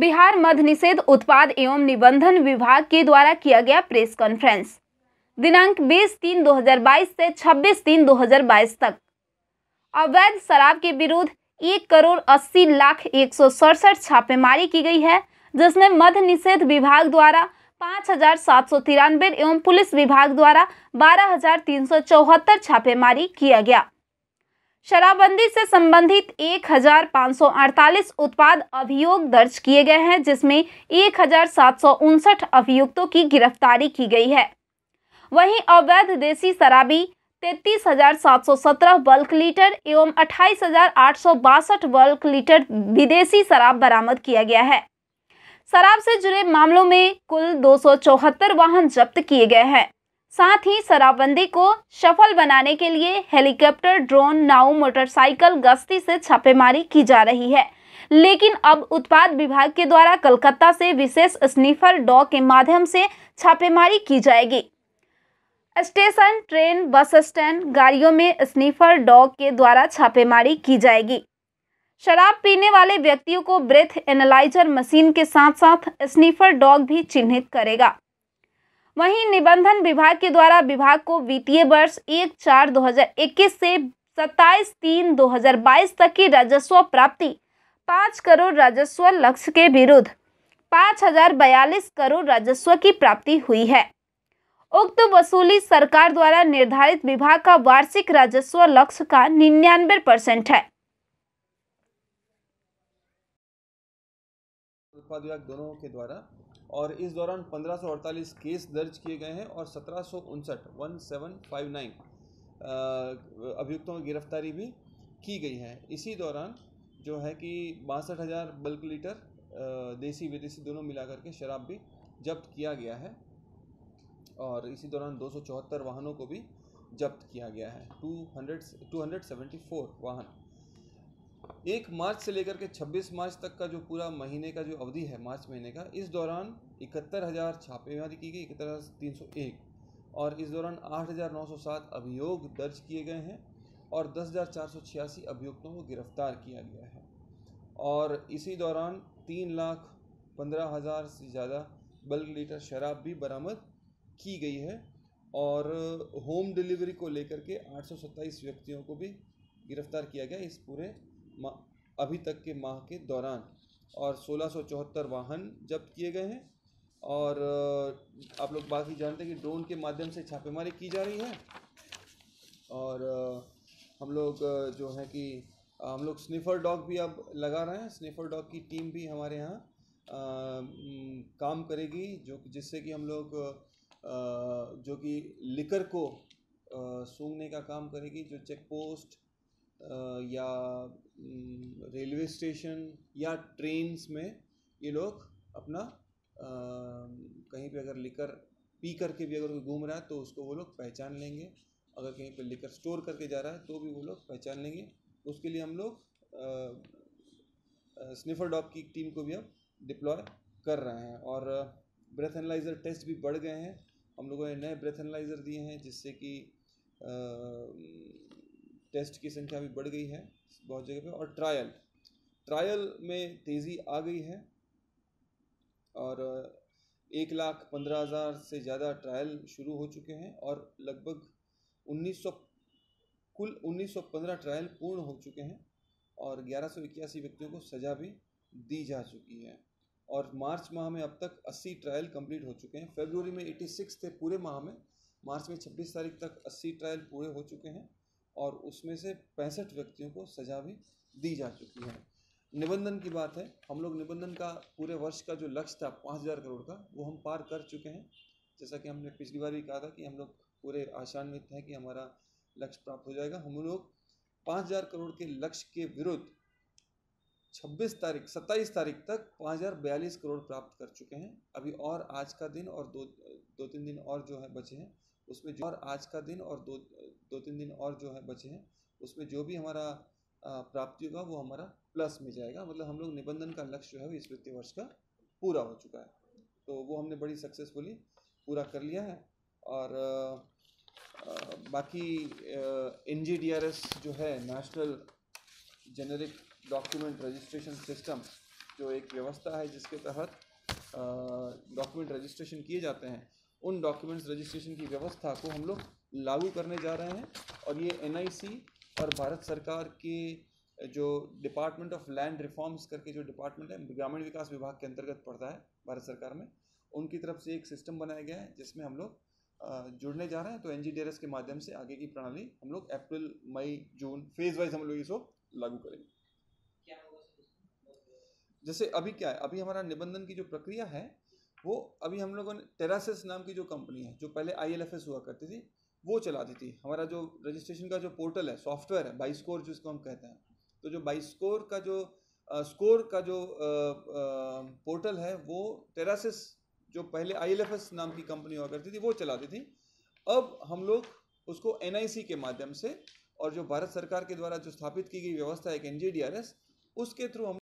बिहार मध्य निषेध उत्पाद एवं निबंधन विभाग के द्वारा किया गया प्रेस कॉन्फ्रेंस दिनांक 20 तीन 2022 से 26 तीन 2022 तक अवैध शराब के विरुद्ध एक करोड़ अस्सी लाख एक सौ सड़सठ छापेमारी की गई है जिसमें मध्य निषेध विभाग द्वारा पाँच हजार सात सौ तिरानबे एवं पुलिस विभाग द्वारा बारह हजार तीन सौ चौहत्तर छापेमारी किया गया शराबबंदी से संबंधित 1548 उत्पाद अभियोग दर्ज किए गए हैं जिसमें एक अभियुक्तों की गिरफ्तारी की गई है वहीं अवैध देसी शराबी 33,717 बल्क लीटर एवं अट्ठाईस बल्क लीटर विदेशी शराब बरामद किया गया है शराब से जुड़े मामलों में कुल दो वाहन जब्त किए गए हैं साथ ही शराबबंदी को सफल बनाने के लिए हेलीकॉप्टर ड्रोन नाव मोटरसाइकिल गश्ती से छापेमारी की जा रही है लेकिन अब उत्पाद विभाग के द्वारा कलकत्ता से विशेष स्नीफर डॉग के माध्यम से छापेमारी की जाएगी स्टेशन ट्रेन बस स्टैंड गाड़ियों में स्नीफर डॉग के द्वारा छापेमारी की जाएगी शराब पीने वाले व्यक्तियों को ब्रेथ एनालाइजर मशीन के साथ साथ स्नीफर डॉग भी चिन्हित करेगा वहीं निबंधन विभाग के द्वारा विभाग को वित्तीय वर्ष एक चार 2021 से सत्ताईस तीन 2022 तक की राजस्व प्राप्ति पाँच करोड़ राजस्व लक्ष्य के विरुद्ध पाँच हजार बयालीस करोड़ राजस्व की प्राप्ति हुई है उक्त वसूली सरकार द्वारा निर्धारित विभाग का वार्षिक राजस्व लक्ष्य का निन्यानवे परसेंट है उत्पाद विभाग दोनों के द्वारा और इस दौरान 1548 केस दर्ज किए गए हैं और सत्रह सौ उनसठ वन सेवन फाइव नाइन अभियुक्तों की गिरफ्तारी भी की गई है इसी दौरान जो है कि बासठ हज़ार बल्क लीटर देसी विदेशी दोनों मिलाकर के शराब भी जब्त किया गया है और इसी दौरान दो वाहनों को भी जब्त किया गया है two hundred two hundred seventy four वाहन एक मार्च से लेकर के 26 मार्च तक का जो पूरा महीने का जो अवधि है मार्च महीने का इस दौरान इकहत्तर हज़ार छापेमारी की गई इकहत्तर हज़ार तीन सौ एक और इस दौरान आठ हज़ार नौ सौ सात अभियोग दर्ज किए गए हैं और दस हज़ार चार सौ छियासी अभियुक्तों को गिरफ्तार किया गया है और इसी दौरान तीन लाख पंद्रह हज़ार से ज़्यादा बल्क लीटर शराब भी बरामद की गई है और होम डिलीवरी को लेकर के आठ सौ सत्ताईस व्यक्तियों को भी गिरफ्तार किया गया इस पूरे अभी तक के माह के दौरान और सोलह वाहन जब्त किए गए हैं और आप लोग बाकी जानते हैं कि ड्रोन के माध्यम से छापेमारी की जा रही है और हम लोग जो है कि हम लोग स्निफर डॉग भी अब लगा रहे हैं स्निफर डॉग की टीम भी हमारे यहाँ काम करेगी जो जिससे कि हम लोग जो कि लिकर को सूंघने का काम करेगी जो चेक पोस्ट या रेलवे स्टेशन या ट्रेन्स में ये लोग अपना कहीं पे अगर लिकर पी करके भी अगर कोई घूम रहा है तो उसको वो लोग पहचान लेंगे अगर कहीं पे लिकर स्टोर करके जा रहा है तो भी वो लोग पहचान लेंगे उसके लिए हम लोग स्निफर डॉग की टीम को भी अब डिप्लॉय कर रहे हैं और ब्रेथ एनालाइज़र टेस्ट भी बढ़ गए हैं हम लोगों ने नए ब्रेथ एनालाइज़र दिए हैं जिससे कि टेस्ट की संख्या भी बढ़ गई है बहुत जगह पे और ट्रायल ट्रायल में तेज़ी आ गई है और uh, एक लाख पंद्रह हज़ार से ज़्यादा ट्रायल शुरू हो चुके हैं और लगभग सौ कुल पंद्रह ट्रायल पूर्ण हो चुके हैं और ग्यारह व्यक्तियों को सज़ा भी दी जा चुकी है और मार्च माह में अब तक 80 ट्रायल कंप्लीट हो चुके हैं फेबर में 86 थे पूरे माह में मार्च में 26 तारीख तक 80 ट्रायल पूरे हो चुके हैं और उसमें से पैंसठ व्यक्तियों को सजा भी दी जा चुकी है निबंधन की बात है हम लोग निबंधन का पूरे वर्ष का जो लक्ष्य था पाँच हज़ार करोड़ का वो हम पार कर चुके हैं जैसा कि हमने पिछली बार भी कहा था कि हम लोग पूरे आशान्वित हैं कि हमारा लक्ष्य प्राप्त हो जाएगा हम लोग पाँच हज़ार करोड़ के लक्ष्य के विरुद्ध छब्बीस तारीख सत्ताईस तारीख तक पाँच हज़ार बयालीस करोड़ प्राप्त कर चुके हैं अभी और आज का दिन और दो दो तीन दिन और जो है बचे हैं उसमें जो और आज का दिन और दो दो तीन दिन और जो है बचे हैं उसमें जो भी हमारा प्राप्ति होगा वो हमारा प्लस में जाएगा मतलब हम लोग निबंधन का लक्ष्य जो है इस वित्तीय वर्ष का पूरा हो चुका है तो वो हमने बड़ी सक्सेसफुली पूरा कर लिया है और बाकी एन जो है national generic document registration system जो एक व्यवस्था है जिसके तहत डॉक्यूमेंट रजिस्ट्रेशन किए जाते हैं उन डॉक्यूमेंट्स रजिस्ट्रेशन की व्यवस्था को हम लोग लागू करने जा रहे हैं और ये एन और भारत सरकार के जो डिपार्टमेंट ऑफ लैंड रिफॉर्म्स करके जो डिपार्टमेंट है ग्रामीण विकास विभाग के अंतर्गत पड़ता है भारत सरकार में उनकी तरफ से एक सिस्टम बनाया गया है जिसमें हम लोग जुड़ने जा रहे हैं तो एन के माध्यम से आगे की प्रणाली हम लोग अप्रैल मई जून फेज वाइज हम लोग इसको लागू करेंगे जैसे अभी क्या है अभी हमारा निबंधन की जो प्रक्रिया है वो अभी हम लोगों ने टेरासिस नाम की जो कंपनी है जो पहले आई हुआ करती थी वो चलाती थी हमारा जो रजिस्ट्रेशन का जो पोर्टल है सॉफ्टवेयर है बाई स्कोर जिसको हम कहते हैं तो जो बाई स्कोर का जो आ, स्कोर का जो आ, आ, पोर्टल है वो टेरासिस जो पहले आई नाम की कंपनी हुआ करती थी वो चलाती थी अब हम लोग उसको एन के माध्यम से और जो भारत सरकार के द्वारा जो स्थापित की गई व्यवस्था है एक एन उसके थ्रू हम